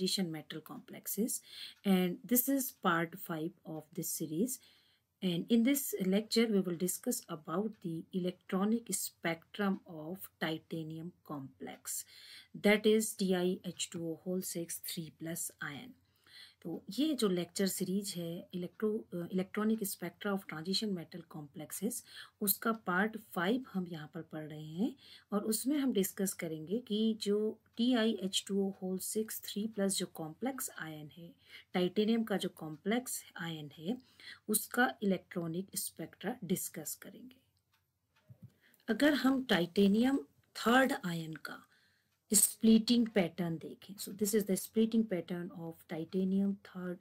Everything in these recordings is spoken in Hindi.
transition metal complexes and this is part 5 of this series and in this lecture we will discuss about the electronic spectrum of titanium complex that is TiH2O whole 6 3 plus ion. तो ये जो लेक्चर सीरीज है electro electronic spectra of transition metal complexes उसका पार्ट फाइव हम यहाँ पर पढ़ रहे हैं और उसमें हम डिस्कस करेंगे कि जो T I H two O whole six three plus जो कॉम्प्लेक्स आयन है टाइटेनियम का जो कॉम्प्लेक्स आयन है उसका इलेक्ट्रॉनिक स्पेक्ट्रा डिस्कस करेंगे अगर हम टाइटेनियम थर्ड आयन का splitting pattern देखें so this is the splitting pattern of titanium third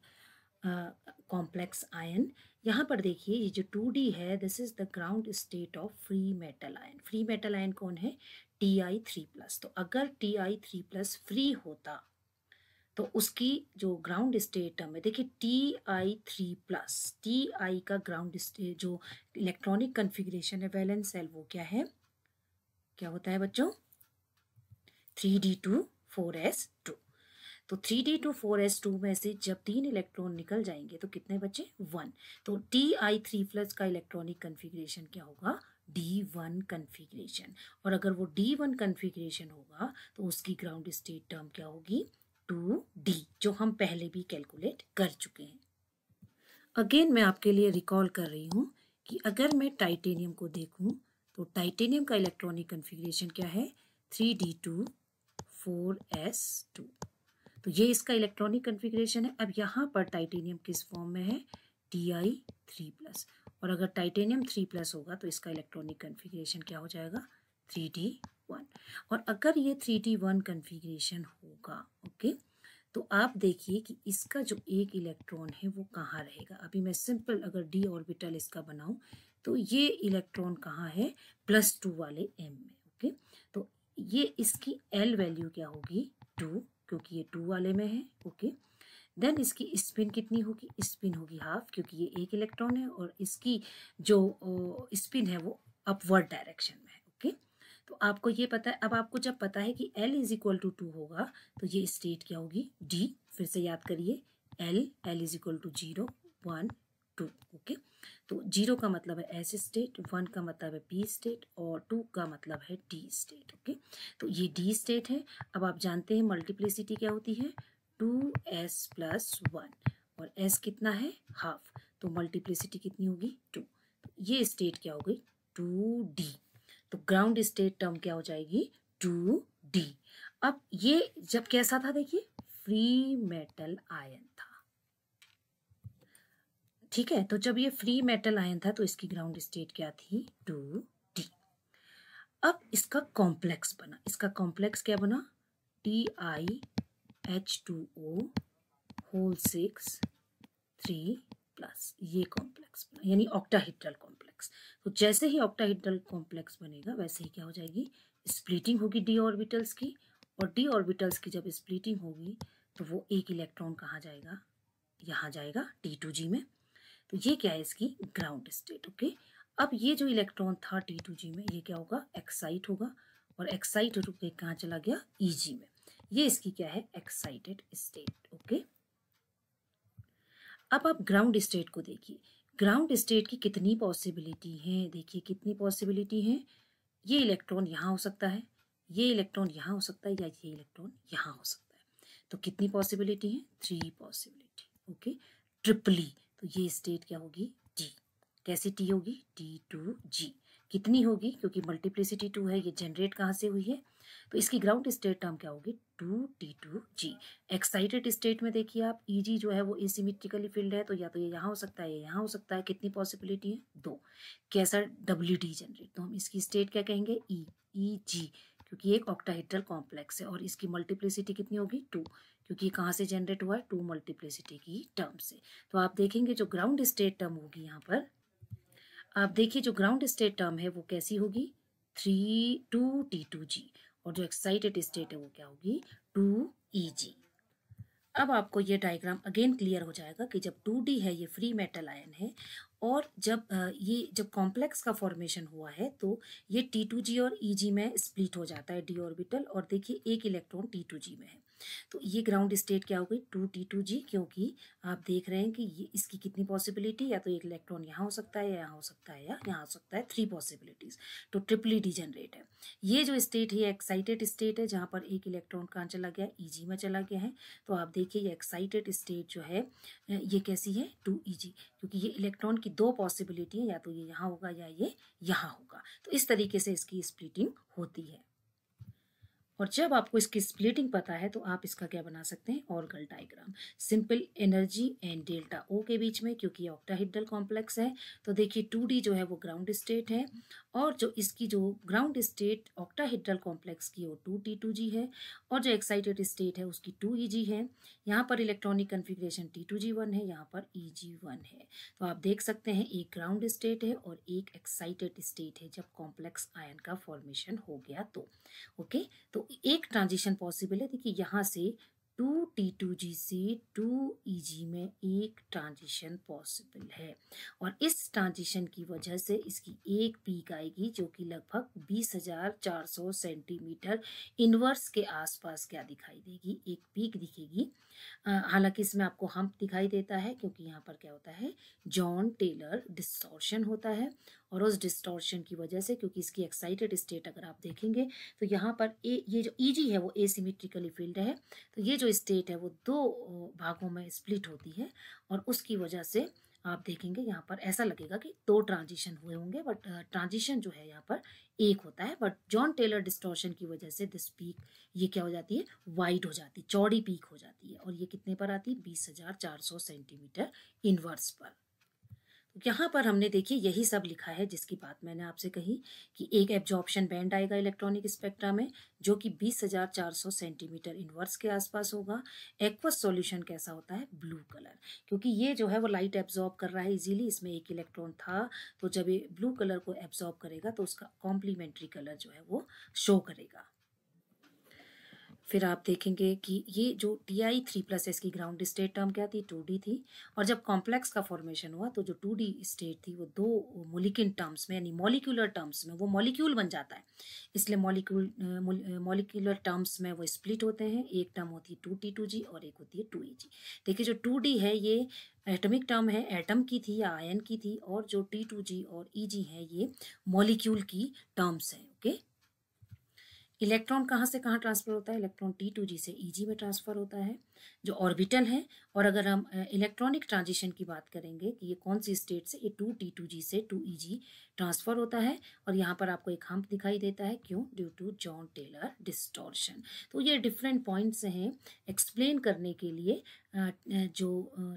complex uh, ion यहाँ पर देखिए ये जो टू डी है this is the ground state of free metal ion free metal ion कौन है टी आई थ्री प्लस तो अगर T I three plus free होता तो उसकी जो ग्राउंड स्टेट है देखिए T I three plus T I का ग्राउंड स्टेट जो इलेक्ट्रॉनिक कन्फिग्रेशन है वैलेंस सेल वो क्या है क्या होता है बच्चों three D two four S two तो three D two four S two में से जब तीन इलेक्ट्रॉन निकल जाएंगे तो कितने बचे वन तो टी आई थ्री प्लस का इलेक्ट्रॉनिक कन्फिग्रेशन क्या होगा डी वन कन्फिग्रेशन और अगर वो डी वन कन्फिग्रेशन होगा तो उसकी ग्राउंड स्टेट टर्म क्या होगी टू डी जो हम पहले भी कैलकुलेट कर चुके हैं अगेन मैं आपके लिए रिकॉल कर रही हूँ कि अगर मैं टाइटेनियम को देखूँ तो टाइटेनियम का इलेक्ट्रॉनिक कन्फिग्रेशन क्या है थ्री डी टू 4s2 तो ये इसका इलेक्ट्रॉनिक कन्फिग्रेशन है अब यहाँ पर टाइटेनियम किस फॉर्म में है टी आई थ्री प्लस और अगर टाइटेनियम थ्री प्लस होगा तो इसका इलेक्ट्रॉनिक कन्फिग्रेशन क्या हो जाएगा थ्री डी वन और अगर ये थ्री डी वन कन्फिग्रेशन होगा ओके तो आप देखिए कि इसका जो एक इलेक्ट्रॉन है वो कहाँ रहेगा अभी मैं सिंपल अगर डी ऑर्बिटल इसका बनाऊं तो ये इलेक्ट्रॉन कहाँ है प्लस टू वाले एम में ये इसकी एल वैल्यू क्या होगी टू क्योंकि ये टू वाले में है ओके देन इसकी स्पिन कितनी होगी स्पिन होगी हाफ क्योंकि ये एक इलेक्ट्रॉन है और इसकी जो स्पिन है वो अपवर्ड डायरेक्शन में है ओके तो आपको ये पता है अब आपको जब पता है कि L is equal to two होगा तो ये स्टेट क्या होगी डी फिर से याद करिए L L is equal to zero one two okay तो जीरो का मतलब है एस स्टेट वन का मतलब है बी स्टेट और टू का मतलब है डी स्टेट ओके तो ये डी स्टेट है अब आप जानते हैं मल्टीप्लिसिटी क्या होती है टू एस प्लस वन और एस कितना है हाफ तो मल्टीप्लिसिटी कितनी होगी टू तो ये स्टेट क्या हो गई टू डी तो ग्राउंड स्टेट टर्म क्या हो जाएगी टू डी अब ये जब कैसा था देखिए फ्री मेटल आयन था ठीक है तो जब ये फ्री मेटल आयन था तो इसकी ग्राउंड स्टेट क्या थी टू डी अब इसका कॉम्प्लेक्स बना इसका कॉम्प्लेक्स क्या बना T I H two O whole six three plus ये कॉम्प्लेक्स बना यानी ऑक्टाहीड्रल कॉम्प्लेक्स तो जैसे ही ऑक्टाहीड्रल कॉम्प्लेक्स बनेगा वैसे ही क्या हो जाएगी स्प्लिटिंग होगी डी ऑर्बिटल्स की और डी ऑर्बिटल्स की जब स्प्लिटिंग होगी तो वो एक इलेक्ट्रॉन कहाँ जाएगा यहाँ जाएगा टी टू जी में तो ये क्या है इसकी ग्राउंड स्टेट ओके अब ये जो इलेक्ट्रॉन था टी टू जी में ये क्या होगा एक्साइट होगा और एक्साइट होकर के कहाँ चला गया ई जी में ये इसकी क्या है एक्साइटेड स्टेट ओके अब आप ग्राउंड स्टेट को देखिए ग्राउंड स्टेट की कितनी पॉसिबिलिटी है देखिए कितनी पॉसिबिलिटी है ये इलेक्ट्रॉन यहाँ हो सकता है ये इलेक्ट्रॉन यहाँ हो सकता है या ये इलेक्ट्रॉन यहाँ हो सकता है तो कितनी पॉसिबिलिटी है थ्री पॉसिबिलिटी ओके ट्रिपली तो ये स्टेट क्या होगी टी कैसी टी होगी टी टू जी कितनी होगी क्योंकि मल्टीप्लिसिटी टू है ये जनरेट कहाँ से हुई है तो इसकी ग्राउंड स्टेट टर्म क्या होगी two T two G excited state में देखिए आप ई जी जो है वो इसीमेट्रिकली फील्ड है तो या तो ये यहाँ हो सकता है ये यहाँ हो सकता है कितनी पॉसिबिलिटी है दो कैसा डब्ल्यू डी जनरेट तो हम इसकी स्टेट क्या कहेंगे ई ई जी क्योंकि एक ऑक्टाहीड्रल कॉम्प्लेक्स है और इसकी मल्टीप्लिसिटी कितनी होगी टू क्योंकि ये कहाँ से जनरेट हुआ है टू मल्टीप्लिसिटी की टर्म से तो आप देखेंगे जो ग्राउंड स्टेट टर्म होगी यहाँ पर आप देखिए जो ग्राउंड स्टेट टर्म है वो कैसी होगी three two T two G और जो एक्साइटेड स्टेट है वो क्या होगी टू ई जी अब आपको ये डायग्राम अगेन क्लियर हो जाएगा कि जब टू डी है ये फ्री मेटल आयन है और जब ये जब कॉम्प्लेक्स का फॉर्मेशन हुआ है तो ये टी टू जी और ई e जी में स्प्लिट हो जाता है डी ऑर्बिटल और देखिए एक इलेक्ट्रॉन टी टू जी में है तो ये ग्राउंड स्टेट क्या हो गई टू टी टू जी क्योंकि आप देख रहे हैं कि ये इसकी कितनी पॉसिबिलिटी या तो एक इलेक्ट्रॉन यहाँ हो सकता है या यहाँ हो सकता है या यहाँ हो सकता है थ्री पॉसिबिलिटीज़ तो ट्रिपली डी जनरेट है ये जो स्टेट है एक्साइटेड स्टेट है जहाँ पर एक इलेक्ट्रॉन कहाँ चला गया ई e में चला गया है तो आप देखिए ये एक्साइटेड स्टेट जो है ये कैसी है टू ई e क्योंकि ये इलेक्ट्रॉन की दो पॉसिबिलिटी है या तो ये यहाँ होगा या ये यहाँ होगा तो इस तरीके से इसकी स्प्लिटिंग होती है और जब आपको इसकी स्प्लिटिंग पता है तो आप इसका क्या बना सकते हैं Orgel diagram simple energy and delta O के बीच में क्योंकि ये ऑक्टाहिड्रल कॉम्प्लेक्स है तो देखिए टू जो है वो ग्राउंड स्टेट है और जो इसकी जो ग्राउंड स्टेट ऑक्टाहिड्रल कॉम्प्लेक्स की वो टू टी टू जी है और जो एक्साइटेड स्टेट है उसकी टू ई जी है यहाँ पर electronic configuration T two G one है यहाँ पर ई जी वन है तो आप देख सकते हैं एक ग्राउंड स्टेट है और एक एक्साइटेड स्टेट है जब कॉम्प्लेक्स आयन का फॉर्मेशन हो गया तो ओके तो एक ट्रांजिशन पॉसिबल है देखिए यहाँ से टू टी टू जी से टू ई जी में एक ट्रांजिशन पॉसिबल है और इस ट्रांजिशन की वजह से इसकी एक पीक आएगी जो कि लगभग बीस हजार चार सौ सेंटीमीटर इनवर्स के आसपास क्या दिखाई देगी एक पीक दिखेगी हालांकि इसमें आपको हम्प दिखाई देता है क्योंकि यहाँ पर क्या होता है जॉन टेलर डिस्टॉर्शन होता है और उस डिस्टॉर्शन की वजह से क्योंकि इसकी एक्साइटेड स्टेट अगर आप देखेंगे तो यहाँ पर ए ये जो ईजी e है वो एसिमेट्रिकली फील्ड है तो ये जो स्टेट है वो दो भागों में स्प्लिट होती है और उसकी वजह से आप देखेंगे यहाँ पर ऐसा लगेगा कि दो ट्रांजिशन हुए होंगे बट ट्रांजिशन जो है यहाँ पर एक होता है बट जॉन टेलर डिस्टॉर्शन की वजह से दिस पीक ये क्या हो जाती है वाइड हो जाती है चौड़ी पीक हो जाती है और ये कितने पर आती है बीस हजार चार सौ सेंटीमीटर इनवर्स पर यहाँ पर हमने देखिए यही सब लिखा है जिसकी बात मैंने आपसे कही कि एक एब्जॉर्प्शन बैंड आएगा इलेक्ट्रॉनिक स्पेक्ट्रा में जो कि 20,400 सेंटीमीटर इनवर्स के आसपास होगा एक्वस सॉल्यूशन कैसा होता है ब्लू कलर क्योंकि ये जो है वो लाइट एब्जॉर्ब कर रहा है इजीली इसमें एक इलेक्ट्रॉन था तो जब ये ब्लू कलर को एब्जॉर्ब करेगा तो उसका कॉम्प्लीमेंट्री कलर जो है वो शो करेगा फिर आप देखेंगे कि ये जो T I three plus S की ग्राउंड स्टेट टर्म क्या थी टू डी थी और जब कॉम्प्लेक्स का फॉर्मेशन हुआ तो जो टू डी स्टेट थी वो दो मोलिकिन टर्म्स में यानी मोलिकुलर टर्म्स में वो मॉलिक्यूल बन जाता है इसलिए मॉलिक्यूल मोलिकुलर टर्म्स में वो स्प्लिट होते हैं एक टर्म होती है टू टी टू जी और एक होती है टू ई जी देखिए जो टू डी है ये एटमिक टर्म है एटम की थी या आयन की थी और जो टी टू जी और ई e जी है ये मॉलिक्यूल की टर्म्स हैं इलेक्ट्रॉन कहाँ से कहाँ ट्रांसफर होता है इलेक्ट्रॉन टी टू जी से ई e जी में ट्रांसफर होता है जो ऑर्बिटल है और अगर हम इलेक्ट्रॉनिक ट्रांजिशन की बात करेंगे कि ये कौन सी स्टेट से ये टू टी टू जी से two E e G transfer होता है और यहाँ पर आपको एक हम्प दिखाई देता है क्यों due to Jahn Teller distortion तो ये डिफरेंट पॉइंट्स हैं एक्सप्लेन करने के लिए जो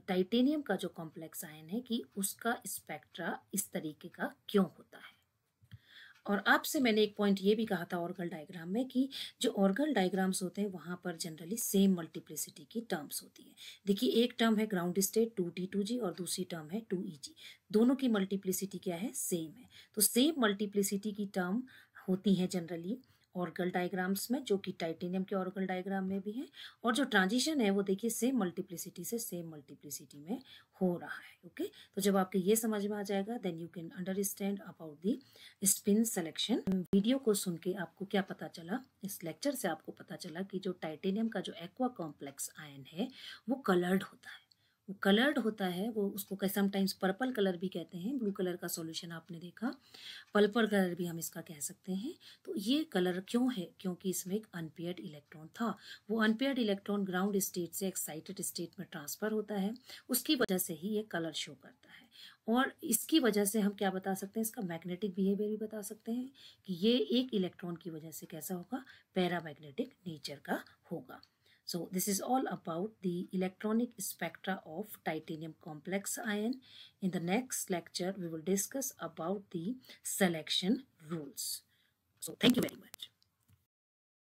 टाइटेनियम का जो कॉम्प्लेक्स आयन है कि उसका स्पेक्ट्रा इस तरीके का क्यों होता है और आपसे मैंने एक पॉइंट ये भी कहा था ऑर्गल डायग्राम में कि जो ऑर्गल डायग्राम्स होते हैं वहाँ पर जनरली सेम मल्टीप्लिसिटी की टर्म्स होती है देखिए एक टर्म है ground state two T two G और दूसरी टर्म है टू ई जी दोनों की मल्टीप्लिसिटी क्या है सेम है तो सेम मल्टीप्लिसिटी की टर्म होती है जनरली ऑर्गल डायग्राम्स में जो कि टाइटेनियम के ऑर्गल डायग्राम में भी है और जो ट्रांजिशन है वो देखिए सेम मल्टीप्लिसिटी से सेम मल्टीप्लिसिटी में हो रहा है तो जब आपके ये समझ में आ जाएगा then you can understand about the spin selection video को सुन के आपको क्या पता चला इस लेक्चर से आपको पता चला कि जो टाइटेनियम का जो एक्वा कॉम्प्लेक्स आयन है वो कलर्ड होता है कलर्ड होता है वो उसको समटाइम्स पर्पल कलर भी कहते हैं ब्लू कलर का सॉल्यूशन आपने देखा पर्पल कलर भी हम इसका कह सकते हैं तो ये कलर क्यों है क्योंकि इसमें एक अनपेयर्ड इलेक्ट्रॉन था वो अनपेयर्ड इलेक्ट्रॉन ग्राउंड स्टेट से एक्साइटेड स्टेट में ट्रांसफ़र होता है उसकी वजह से ही ये कलर शो करता है और इसकी वजह से हम क्या बता सकते हैं इसका मैग्नेटिक बिहेवियर भी बता सकते हैं कि ये एक इलेक्ट्रॉन की वजह से कैसा होगा पैरा नेचर का होगा So this is all about the electronic spectra of titanium complex ion. In the next lecture, we will discuss about the selection rules. So thank you very much.